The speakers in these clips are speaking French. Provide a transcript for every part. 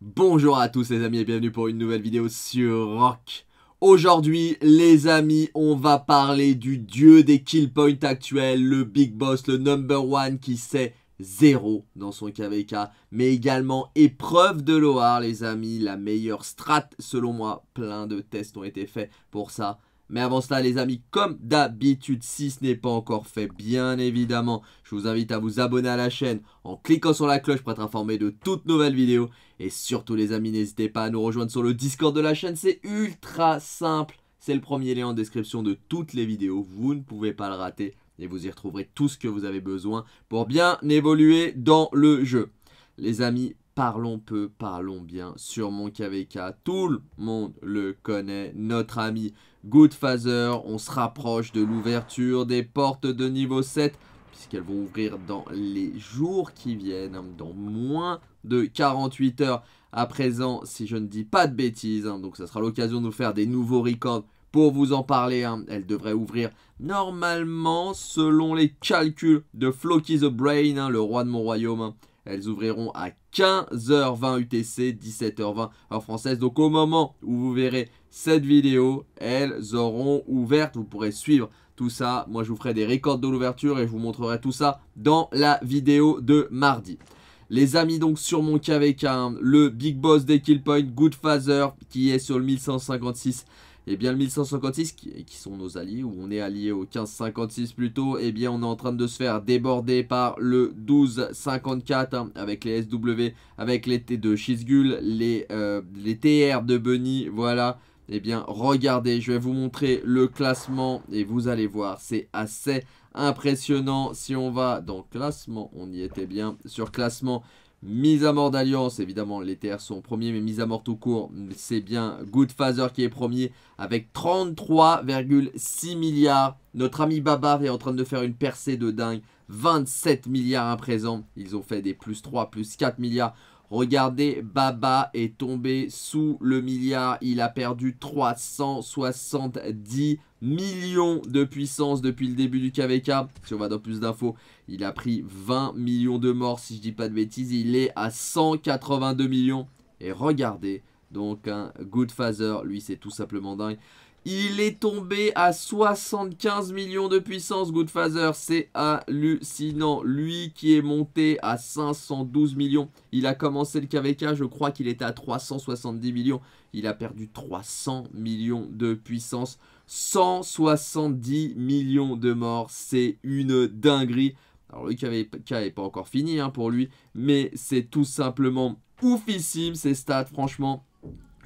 Bonjour à tous les amis et bienvenue pour une nouvelle vidéo sur Rock. Aujourd'hui, les amis, on va parler du dieu des kill points actuels, le big boss, le number one qui sait. 0 dans son KVK, mais également épreuve de Loire, les amis, la meilleure strat selon moi. Plein de tests ont été faits pour ça. Mais avant cela, les amis, comme d'habitude, si ce n'est pas encore fait, bien évidemment, je vous invite à vous abonner à la chaîne en cliquant sur la cloche pour être informé de toutes nouvelles vidéos. Et surtout, les amis, n'hésitez pas à nous rejoindre sur le Discord de la chaîne, c'est ultra simple. C'est le premier lien en description de toutes les vidéos, vous ne pouvez pas le rater et vous y retrouverez tout ce que vous avez besoin pour bien évoluer dans le jeu. Les amis, parlons peu, parlons bien sur mon KVK. Tout le monde le connaît, notre ami Goodfather. On se rapproche de l'ouverture des portes de niveau 7 puisqu'elles vont ouvrir dans les jours qui viennent, dans moins de 48 heures à présent, si je ne dis pas de bêtises. Hein, donc ça sera l'occasion de nous faire des nouveaux records pour vous en parler. elles hein, Elle devrait ouvrir normalement, selon les calculs de Floki the Brain, hein, le roi de mon royaume. Hein. Elles ouvriront à 15h20 UTC, 17h20 heure française. Donc au moment où vous verrez cette vidéo, elles auront ouvert. Vous pourrez suivre tout ça. Moi, je vous ferai des records de l'ouverture et je vous montrerai tout ça dans la vidéo de mardi. Les amis, donc sur mon KVK, le big boss des Good Goodfather, qui est sur le 1156 et eh bien le 1156 qui, sont nos alliés, ou on est allié au 1556 plutôt, et bien on est en train de se faire déborder par le 1254 hein, avec les SW, avec les T de Shizgul, les, euh, les TR de Bunny, voilà. et eh bien, regardez, je vais vous montrer le classement et vous allez voir, c'est assez impressionnant. Si on va dans classement, on y était bien sur classement, Mise à mort d'Alliance, évidemment, les TR sont premiers, mais mise à mort tout court, c'est bien Goodfather qui est premier avec 33,6 milliards. Notre ami Babar est en train de faire une percée de dingue. 27 milliards à présent. Ils ont fait des plus 3, plus 4 milliards. Regardez, Baba est tombé sous le milliard. Il a perdu 370 millions de puissance depuis le début du KVK. Si on va dans plus d'infos, il a pris 20 millions de morts, si je dis pas de bêtises. Il est à 182 millions. Et regardez, donc un Goodfather, lui c'est tout simplement dingue. Il est tombé à 75 millions de puissance, Goodfather. C'est hallucinant. Lui qui est monté à 512 millions. Il a commencé le KVK, je crois qu'il était à 370 millions. Il a perdu 300 millions de puissance. 170 millions de morts. C'est une dinguerie. Alors le KVK n'est pas encore fini hein, pour lui. Mais c'est tout simplement oufissime ces stats, franchement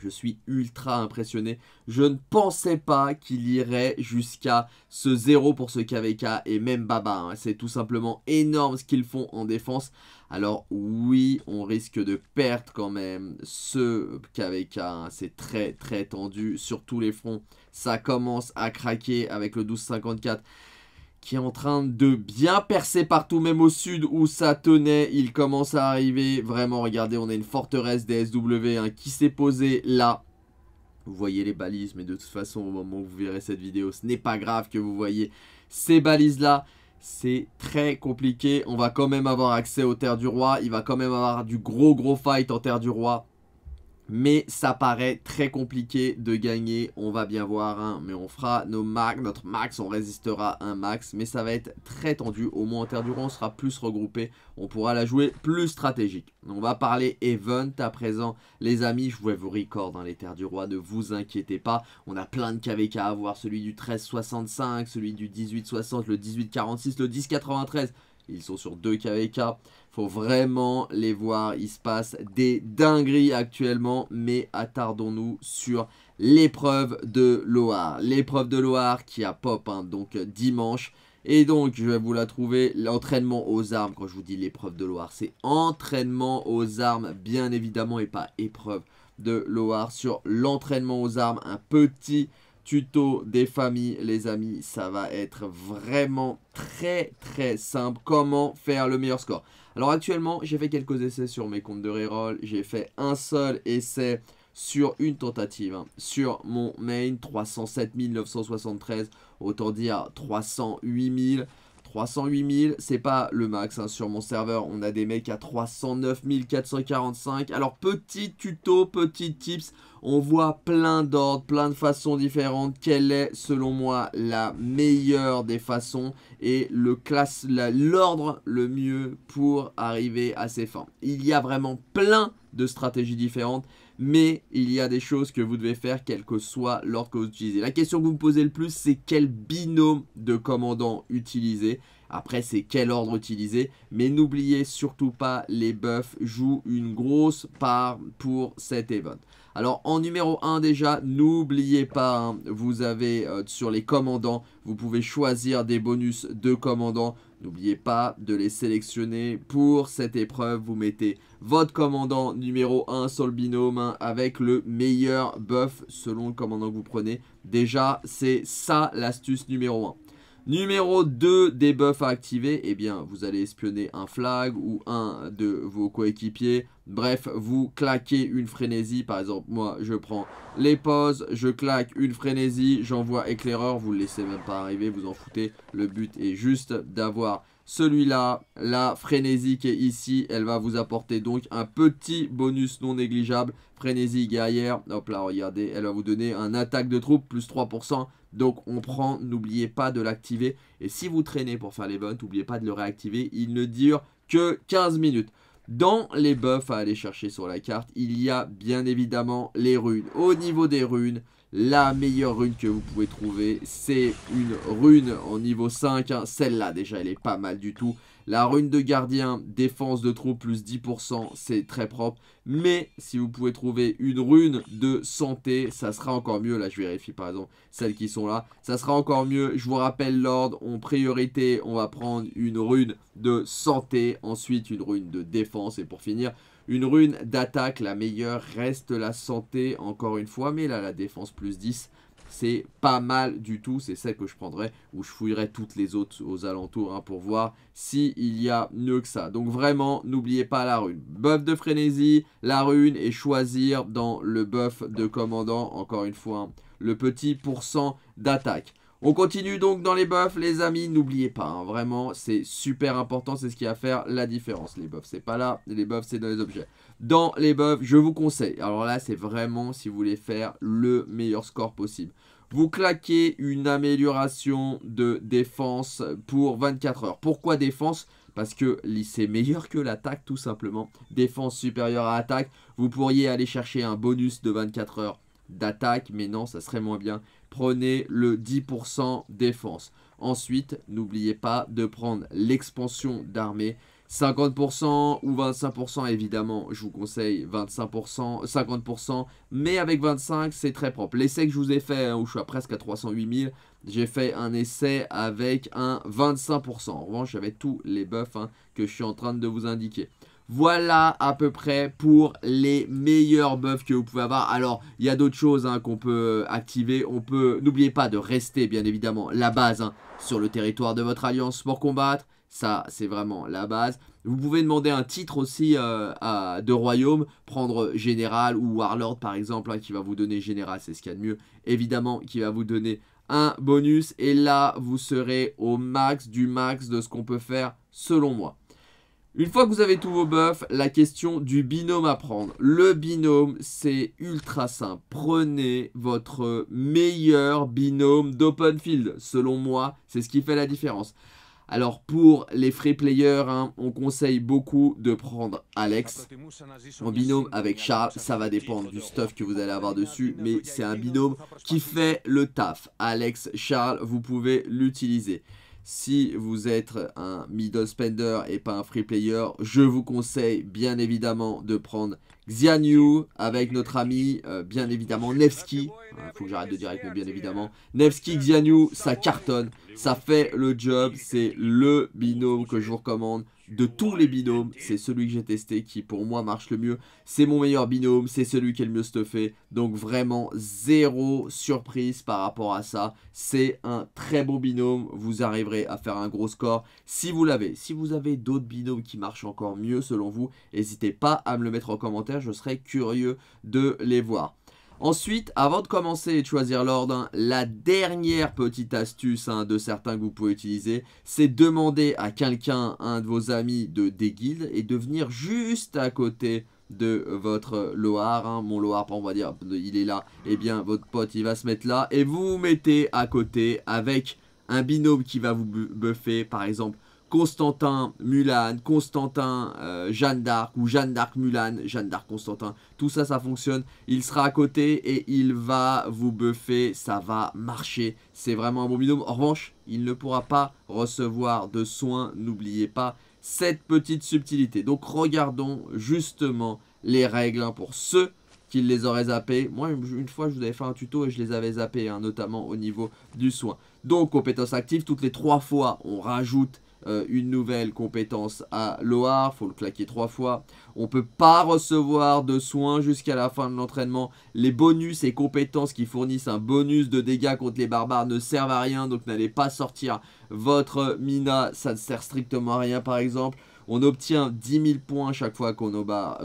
je suis ultra impressionné. Je ne pensais pas qu'il irait jusqu'à ce 0 pour ce KVK et même Baba. Hein. C'est tout simplement énorme ce qu'ils font en défense. Alors oui, on risque de perdre quand même ce KVK. Hein. C'est très très tendu sur tous les fronts. Ça commence à craquer avec le 1254 qui est en train de bien percer partout, même au sud où ça tenait, il commence à arriver. Vraiment, regardez, on a une forteresse des SW qui s'est posée là. Vous voyez les balises, mais de toute façon, au moment où vous verrez cette vidéo, ce n'est pas grave que vous voyez ces balises-là. C'est très compliqué. On va quand même avoir accès aux terres du roi. Il va quand même avoir du gros, gros fight en terre du roi. Mais ça paraît très compliqué de gagner, on va bien voir, hein. mais on fera nos max, notre max, on résistera un max, mais ça va être très tendu, au moins en terre on sera plus regroupé, on pourra la jouer plus stratégique. On va parler event à présent, les amis, je vous record dans les terres du roi, ne vous inquiétez pas, on a plein de KVK à avoir, celui du 13-65, celui du 18-60, le 18-46, le 10-93... Ils sont sur 2 KVK. Faut vraiment les voir. Il se passe des dingueries actuellement. Mais attardons-nous sur l'épreuve de Loire. L'épreuve de Loire qui a pop, hein, donc euh, dimanche. Et donc, je vais vous la trouver, l'entraînement aux armes, quand je vous dis l'épreuve de Loire, c'est entraînement aux armes, bien évidemment, et pas épreuve de Loire. Sur l'entraînement aux armes, un petit tuto des familles, les amis. Ça va être vraiment très très simple. Comment faire le meilleur score Alors actuellement, j'ai fait quelques essais sur mes comptes de reroll. J'ai fait un seul essai sur une tentative, hein, sur mon main, 307 973, autant dire 308 000. 308 000, c'est pas le max. Hein. Sur mon serveur, on a des mecs à 309 445. Alors, petit tuto, petit tips on voit plein d'ordres, plein de façons différentes. Quelle est, selon moi, la meilleure des façons et le l'ordre le mieux pour arriver à ses fins. Il y a vraiment plein de stratégies différentes, mais il y a des choses que vous devez faire quel que soit l'ordre que vous utilisez. La question que vous me posez le plus, c'est quel binôme de commandants utiliser après, c'est quel ordre utiliser. Mais n'oubliez surtout pas, les buffs jouent une grosse part pour cet event. Alors en numéro 1 déjà, n'oubliez pas, hein, vous avez euh, sur les commandants, vous pouvez choisir des bonus de commandants. N'oubliez pas de les sélectionner pour cette épreuve. Vous mettez votre commandant numéro 1 sur le binôme hein, avec le meilleur buff selon le commandant que vous prenez. Déjà, c'est ça l'astuce numéro 1. Numéro 2 des buffs à activer, eh bien vous allez espionner un flag ou un de vos coéquipiers. Bref, vous claquez une frénésie. Par exemple, moi je prends les pauses, je claque une frénésie, j'envoie éclaireur, vous le laissez même pas arriver, vous en foutez. Le but est juste d'avoir celui-là, la frénésie qui est ici, elle va vous apporter donc un petit bonus non négligeable. Frénésie guerrière, hop là regardez, elle va vous donner un attaque de troupes plus 3%. Donc on prend, n'oubliez pas de l'activer. Et si vous traînez pour faire l'event, n'oubliez pas de le réactiver. Il ne dure que 15 minutes. Dans les buffs à aller chercher sur la carte, il y a bien évidemment les runes. Au niveau des runes, la meilleure rune que vous pouvez trouver, c'est une rune en niveau 5. Hein. Celle-là, déjà, elle est pas mal du tout. La rune de gardien, défense de trou plus 10%, c'est très propre. Mais si vous pouvez trouver une rune de santé, ça sera encore mieux. Là, je vérifie par exemple celles qui sont là. Ça sera encore mieux. Je vous rappelle l'ordre. En priorité, on va prendre une rune de santé. Ensuite, une rune de défense. Et pour finir, une rune d'attaque. La meilleure reste la santé, encore une fois. Mais là, la défense plus 10 c'est pas mal du tout. C'est celle que je prendrai ou je fouillerai toutes les autres aux alentours hein, pour voir s'il y a mieux que ça. Donc vraiment, n'oubliez pas la rune. Buff de frénésie, la rune et choisir dans le buff de commandant, encore une fois, hein, le petit pourcent d'attaque. On continue donc dans les buffs, les amis. N'oubliez pas, hein, vraiment, c'est super important. C'est ce qui va faire la différence. Les buffs, c'est pas là. Les buffs, c'est dans les objets. Dans les buffs, je vous conseille. Alors là, c'est vraiment si vous voulez faire le meilleur score possible. Vous claquez une amélioration de défense pour 24 heures. Pourquoi défense parce que c'est meilleur que l'attaque tout simplement. Défense supérieure à attaque. Vous pourriez aller chercher un bonus de 24 heures d'attaque, mais non, ça serait moins bien prenez le 10% défense. Ensuite, n'oubliez pas de prendre l'expansion d'armée. 50% ou 25% évidemment, je vous conseille 25%, 50%, mais avec 25 c'est très propre. L'essai que je vous ai fait, hein, où je suis presque à 308 000, j'ai fait un essai avec un 25%. En revanche, j'avais tous les buffs hein, que je suis en train de vous indiquer. Voilà à peu près pour les meilleurs buffs que vous pouvez avoir. Alors, il y a d'autres choses hein, qu'on peut activer. On peut, N'oubliez pas de rester, bien évidemment, la base hein, sur le territoire de votre alliance pour combattre. Ça, c'est vraiment la base. Vous pouvez demander un titre aussi euh, à, de royaume, prendre général ou warlord par exemple, hein, qui va vous donner général, c'est ce qu'il y a de mieux. Évidemment, qui va vous donner un bonus. Et là, vous serez au max du max de ce qu'on peut faire selon moi. Une fois que vous avez tous vos buffs, la question du binôme à prendre. Le binôme, c'est ultra simple. Prenez votre meilleur binôme d'open field. Selon moi, c'est ce qui fait la différence. Alors pour les free players, hein, on conseille beaucoup de prendre Alex en binôme avec Charles. Ça va dépendre du stuff que vous allez avoir dessus, mais c'est un binôme qui fait le taf. Alex, Charles, vous pouvez l'utiliser. Si vous êtes un middle spender et pas un free player, je vous conseille bien évidemment de prendre Xianyu avec notre ami, euh, bien évidemment, Nevsky. Il euh, faut que j'arrête de dire avec bien évidemment. Nevsky, Xianyu, ça cartonne. Ça fait le job, c'est le binôme que je vous recommande. De tous les binômes, c'est celui que j'ai testé qui pour moi marche le mieux. C'est mon meilleur binôme, c'est celui qui est le mieux stuffé. Donc vraiment zéro surprise par rapport à ça. C'est un très beau binôme, vous arriverez à faire un gros score. Si vous l'avez, si vous avez d'autres binômes qui marchent encore mieux selon vous, n'hésitez pas à me le mettre en commentaire, je serais curieux de les voir. Ensuite, avant de commencer et de choisir l'ordre, hein, la dernière petite astuce hein, de certains que vous pouvez utiliser, c'est demander à quelqu'un, un de vos amis de des et de venir juste à côté de votre Loar. Hein. Mon Loar, on va dire, il est là. Et eh bien, votre pote, il va se mettre là. Et vous vous mettez à côté avec un binôme qui va vous buffer, par exemple, Constantin Mulan, Constantin euh, Jeanne d'Arc ou Jeanne d'Arc Mulan, Jeanne d'Arc Constantin, tout ça ça fonctionne, il sera à côté et il va vous buffer, ça va marcher, c'est vraiment un bon binôme. En revanche, il ne pourra pas recevoir de soins, n'oubliez pas cette petite subtilité. Donc regardons justement les règles hein, pour ceux qui les auraient zappés. Moi, une fois, je vous avais fait un tuto et je les avais zappés, hein, notamment au niveau du soin. Donc, compétence active, toutes les trois fois, on rajoute euh, une nouvelle compétence à Loar, faut le claquer trois fois. On ne peut pas recevoir de soins jusqu'à la fin de l'entraînement. Les bonus et compétences qui fournissent un bonus de dégâts contre les barbares ne servent à rien, donc n'allez pas sortir votre Mina, ça ne sert strictement à rien par exemple. On obtient 10 000 points chaque fois qu'on bat,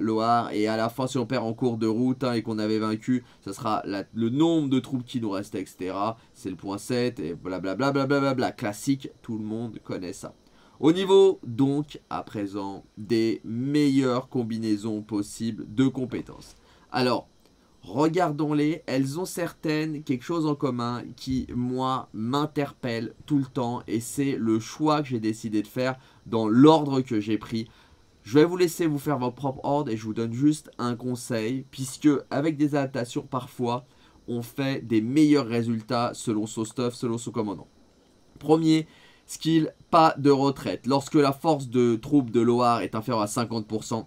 Loar Et à la fin, si on perd en cours de route hein, et qu'on avait vaincu, ce sera le nombre de troupes qui nous restent, etc. C'est le point 7 et blablabla. Classique, tout le monde connaît ça. Au niveau donc à présent des meilleures combinaisons possibles de compétences. Alors, regardons-les, elles ont certaines quelque chose en commun qui, moi, m'interpelle tout le temps et c'est le choix que j'ai décidé de faire dans l'ordre que j'ai pris. Je vais vous laisser vous faire votre propre ordre et je vous donne juste un conseil puisque avec des adaptations parfois, on fait des meilleurs résultats selon son stuff, selon son commandant. Premier, skill, pas de retraite. Lorsque la force de troupes de Loire est inférieure à 50%,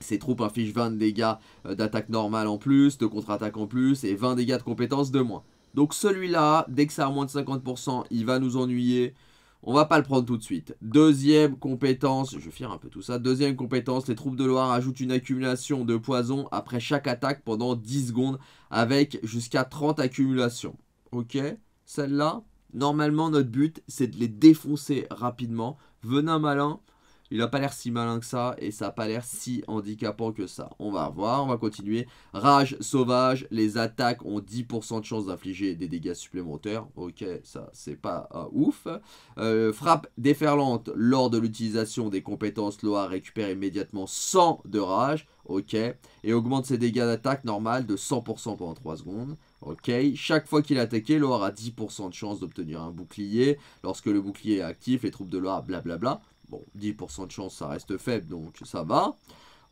ces troupes affichent 20 dégâts euh, d'attaque normale en plus, de contre-attaque en plus, et 20 dégâts de compétences de moins. Donc celui-là, dès que ça a moins de 50%, il va nous ennuyer. On va pas le prendre tout de suite. Deuxième compétence, je fire un peu tout ça. Deuxième compétence, les troupes de Loire ajoutent une accumulation de poison après chaque attaque pendant 10 secondes avec jusqu'à 30 accumulations. Ok Celle-là, normalement notre but c'est de les défoncer rapidement. Venin malin, il n'a pas l'air si malin que ça et ça n'a pas l'air si handicapant que ça. On va voir, on va continuer. Rage sauvage, les attaques ont 10% de chance d'infliger des dégâts supplémentaires. Ok, ça c'est pas euh, ouf. Euh, frappe déferlante, lors de l'utilisation des compétences, Loa récupère immédiatement 100 de rage. Ok, et augmente ses dégâts d'attaque normal de 100% pendant 3 secondes. Ok, chaque fois qu'il est attaqué, Loa a 10% de chance d'obtenir un bouclier. Lorsque le bouclier est actif, les troupes de Loa blablabla. Bon, 10% de chance, ça reste faible, donc ça va.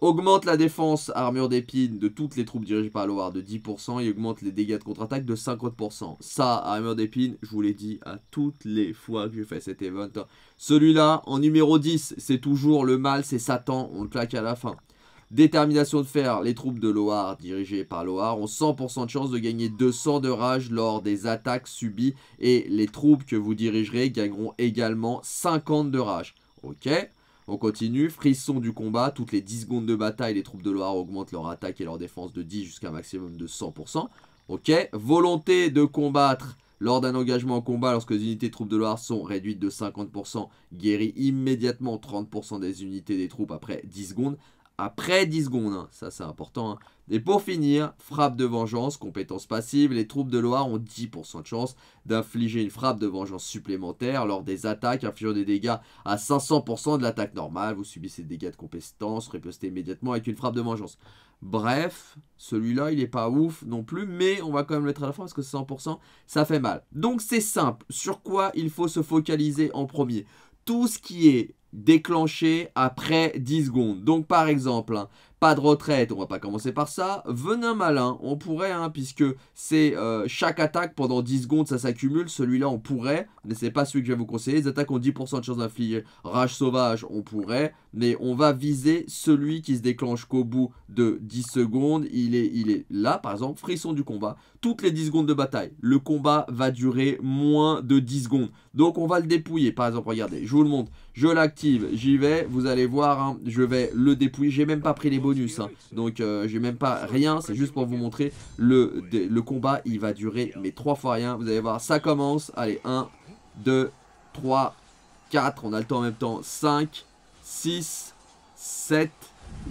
Augmente la défense armure d'épines de toutes les troupes dirigées par Loire de 10% et augmente les dégâts de contre-attaque de 50%. Ça, armure d'épines, je vous l'ai dit à toutes les fois que j'ai fait cet event. Celui-là, en numéro 10, c'est toujours le mal, c'est Satan, on le claque à la fin. Détermination de fer, les troupes de Loire dirigées par Loire ont 100% de chance de gagner 200 de rage lors des attaques subies et les troupes que vous dirigerez gagneront également 50 de rage. Ok. On continue. Frisson du combat. Toutes les 10 secondes de bataille, les troupes de Loire augmentent leur attaque et leur défense de 10 jusqu'à un maximum de 100%. Ok. Volonté de combattre. Lors d'un engagement en combat, lorsque les unités de troupes de Loire sont réduites de 50%, guérit immédiatement 30% des unités des troupes après 10 secondes après 10 secondes. Hein. Ça, c'est important. Hein. Et pour finir, frappe de vengeance, compétence passive. Les troupes de Loire ont 10% de chance d'infliger une frappe de vengeance supplémentaire lors des attaques, infligeant des dégâts à 500% de l'attaque normale. Vous subissez des dégâts de compétence, répostez immédiatement avec une frappe de vengeance. Bref, celui-là, il n'est pas ouf non plus, mais on va quand même le mettre à la fin parce que 100%, ça fait mal. Donc c'est simple. Sur quoi il faut se focaliser en premier Tout ce qui est déclenché après 10 secondes. Donc par exemple, hein, pas de retraite, on va pas commencer par ça. Venin malin, on pourrait, hein, puisque c'est euh, chaque attaque pendant 10 secondes, ça s'accumule. Celui-là, on pourrait, mais c'est pas celui que je vais vous conseiller. Les attaques ont 10% de chance d'infliger. Rage sauvage, on pourrait, mais on va viser celui qui se déclenche qu'au bout de 10 secondes. Il est, il est là, par exemple, frisson du combat. Toutes les 10 secondes de bataille, le combat va durer moins de 10 secondes. Donc, on va le dépouiller. Par exemple, regardez, je vous le montre. Je l'active, j'y vais. Vous allez voir, hein, je vais le dépouiller. J'ai même pas pris les bonus donc euh, j'ai même pas rien, c'est juste pour vous montrer le, le combat. Il va durer mais trois fois rien. Vous allez voir, ça commence. Allez, 1, 2, 3, 4. On a le temps en même temps. 5, 6, 7,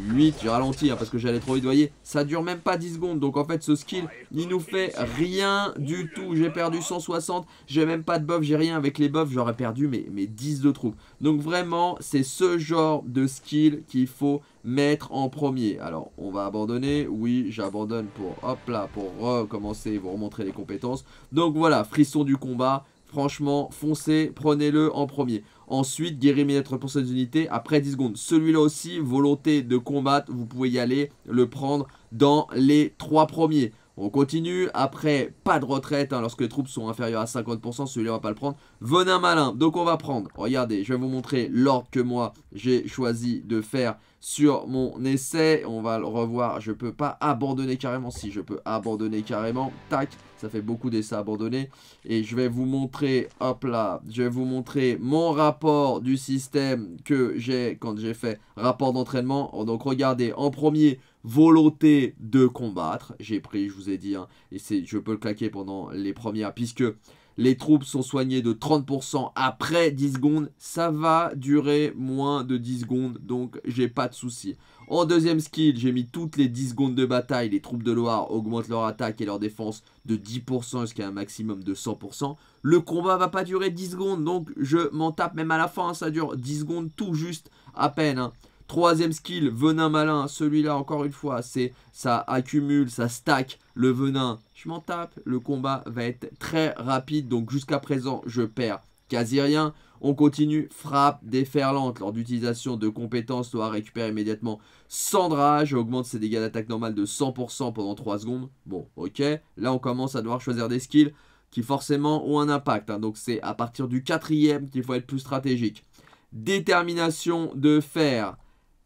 8, j'ai ralenti hein, parce que j'allais trop vite, voyez, ça dure même pas 10 secondes, donc en fait ce skill, il nous fait rien du tout, j'ai perdu 160, j'ai même pas de buff, j'ai rien avec les buffs, j'aurais perdu mes, mes 10 de troupes, donc vraiment, c'est ce genre de skill qu'il faut mettre en premier, alors on va abandonner, oui, j'abandonne pour, hop là, pour recommencer, vous remontrer les compétences, donc voilà, frisson du combat, Franchement, foncez, prenez-le en premier. Ensuite, guérir mes pour cette unités après 10 secondes. Celui-là aussi, volonté de combattre, vous pouvez y aller, le prendre dans les 3 premiers. On continue. Après, pas de retraite. Hein, lorsque les troupes sont inférieures à 50%, celui-là, on va pas le prendre. Venin malin. Donc, on va prendre. Regardez, je vais vous montrer l'ordre que moi, j'ai choisi de faire sur mon essai. On va le revoir. Je peux pas abandonner carrément. Si, je peux abandonner carrément. Tac. Ça fait beaucoup d'essais abandonnés. Et je vais vous montrer, hop là, je vais vous montrer mon rapport du système que j'ai quand j'ai fait rapport d'entraînement. Donc, regardez, en premier, volonté de combattre. J'ai pris, je vous ai dit, hein, et je peux le claquer pendant les premières, puisque les troupes sont soignées de 30% après 10 secondes. Ça va durer moins de 10 secondes, donc j'ai pas de souci. En deuxième skill, j'ai mis toutes les 10 secondes de bataille. Les troupes de Loire augmentent leur attaque et leur défense de 10% jusqu'à un maximum de 100%. Le combat va pas durer 10 secondes, donc je m'en tape même à la fin. Hein. ça dure 10 secondes tout juste à peine. Hein. Troisième skill, venin malin. Celui-là, encore une fois, c'est ça accumule, ça stack le venin. Je m'en tape. Le combat va être très rapide. Donc jusqu'à présent, je perds quasi rien. On continue, frappe déferlante. Lors d'utilisation de compétences, doit récupérer immédiatement Cendrage. Augmente ses dégâts d'attaque normale de 100% pendant 3 secondes. Bon, ok. Là, on commence à devoir choisir des skills qui forcément ont un impact. Hein. Donc c'est à partir du quatrième qu'il faut être plus stratégique. Détermination de fer.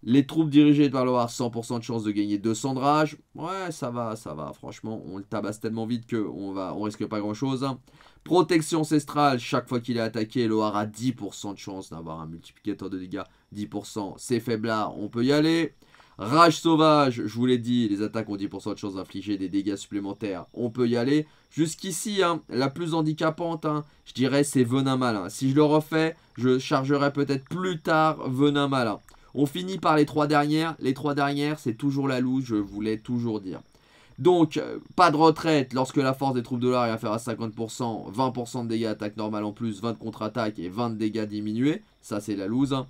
Les troupes dirigées par Loire, 100% de chance de gagner 200 de rage. Ouais, ça va, ça va. Franchement, on le tabasse tellement vite qu'on va, on risque pas grand-chose. Hein. Protection ancestrale, chaque fois qu'il est attaqué, Loire a 10% de chance d'avoir un multiplicateur de dégâts. 10%, c'est là, on peut y aller. Rage sauvage, je vous l'ai dit, les attaques ont 10% de chances d'infliger des dégâts supplémentaires. On peut y aller. Jusqu'ici, hein, la plus handicapante, hein, je dirais, c'est Venin Malin. Si je le refais, je chargerai peut-être plus tard Venin Malin. On finit par les trois dernières. Les trois dernières, c'est toujours la loose, je voulais toujours dire. Donc, euh, pas de retraite lorsque la force des troupes de l'art est faire à 50%, 20% de dégâts attaque normale en plus, 20 de contre-attaque et 20 de dégâts diminués. Ça, c'est la loose. Hein.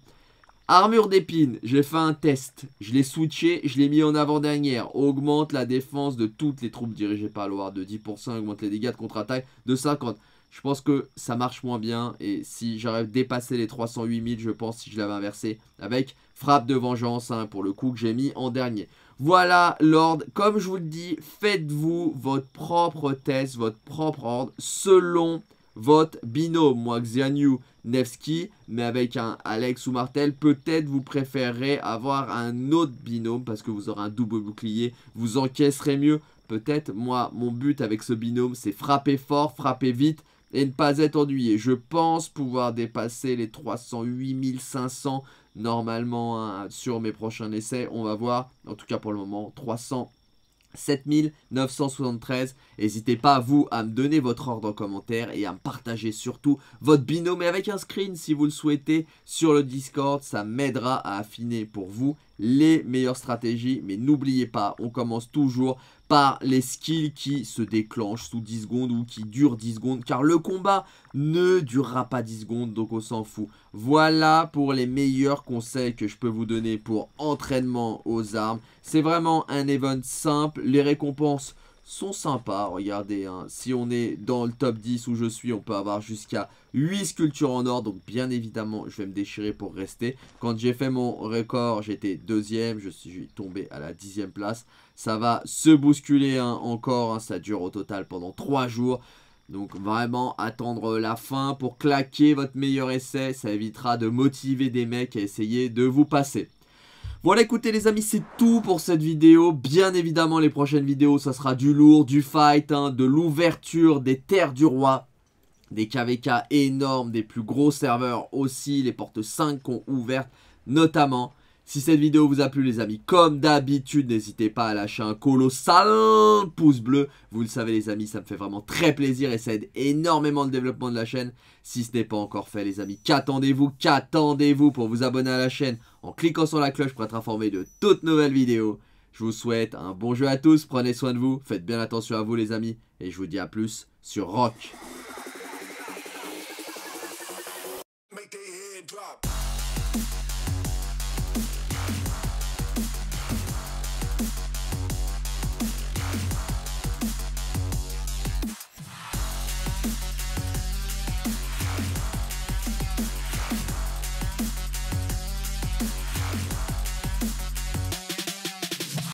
Armure d'épines, j'ai fait un test. Je l'ai switché, je l'ai mis en avant-dernière. Augmente la défense de toutes les troupes dirigées par Loire de 10%, augmente les dégâts de contre-attaque de 50%. Je pense que ça marche moins bien. Et si j'arrive à dépasser les 308 000, je pense, si je l'avais inversé avec frappe de vengeance, hein, pour le coup que j'ai mis en dernier. Voilà, Lord, comme je vous le dis, faites-vous votre propre test, votre propre ordre, selon votre binôme. Moi, Xianyu, Nevsky, mais avec un Alex ou Martel, peut-être vous préférerez avoir un autre binôme parce que vous aurez un double bouclier, vous encaisserez mieux. Peut-être, moi, mon but avec ce binôme, c'est frapper fort, frapper vite, et ne pas être ennuyé. Je pense pouvoir dépasser les 308 500 normalement hein, sur mes prochains essais. On va voir, en tout cas pour le moment, 307 973. N'hésitez pas, vous, à me donner votre ordre en commentaire et à me partager surtout votre binôme mais avec un screen si vous le souhaitez sur le Discord. Ça m'aidera à affiner pour vous les meilleures stratégies. Mais n'oubliez pas, on commence toujours par les skills qui se déclenchent sous 10 secondes ou qui durent 10 secondes. Car le combat ne durera pas 10 secondes, donc on s'en fout. Voilà pour les meilleurs conseils que je peux vous donner pour entraînement aux armes. C'est vraiment un event simple. Les récompenses sont sympas. Regardez, hein. si on est dans le top 10 où je suis, on peut avoir jusqu'à 8 sculptures en or. Donc bien évidemment, je vais me déchirer pour rester. Quand j'ai fait mon record, j'étais deuxième. Je suis tombé à la dixième place. Ça va se bousculer hein, encore. Hein. Ça dure au total pendant 3 jours. Donc vraiment, attendre la fin pour claquer votre meilleur essai. Ça évitera de motiver des mecs à essayer de vous passer. Voilà, écoutez les amis, c'est tout pour cette vidéo. Bien évidemment, les prochaines vidéos, ça sera du lourd, du fight, hein, de l'ouverture des terres du roi des KVK énormes, des plus gros serveurs aussi, les portes 5 ont ouvertes notamment. Si cette vidéo vous a plu les amis, comme d'habitude, n'hésitez pas à lâcher un colossal pouce bleu. Vous le savez les amis, ça me fait vraiment très plaisir et ça aide énormément le développement de la chaîne. Si ce n'est pas encore fait les amis, qu'attendez-vous Qu'attendez-vous pour vous abonner à la chaîne en cliquant sur la cloche pour être informé de toutes nouvelles vidéos. Je vous souhaite un bon jeu à tous, prenez soin de vous, faites bien attention à vous les amis, et je vous dis à plus sur Rock.